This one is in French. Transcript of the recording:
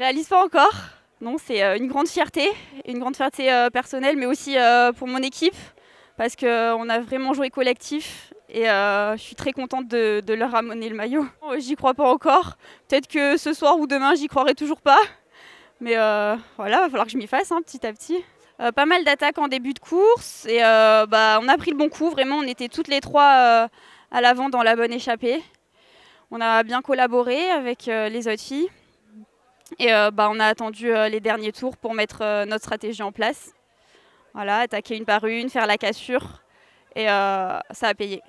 réalise pas encore. Non, c'est euh, une grande fierté, une grande fierté euh, personnelle, mais aussi euh, pour mon équipe, parce qu'on a vraiment joué collectif et je suis très contente de, leur amener le maillot. Oh, j'y crois pas encore. Peut-être que ce soir ou demain, j'y croirai toujours pas. Mais voilà, voilà, va falloir que je m'y fasse hein, petit à petit. pas mal d'attaques en début de course et bah, on a pris le bon coup. Vraiment, on était toutes les trois à l'avant dans la bonne échappée. On a bien collaboré avec les autres filles. Et euh, bah, on a attendu euh, les derniers tours pour mettre euh, notre stratégie en place. Voilà, attaquer une par une, faire la cassure. Et ça a payé.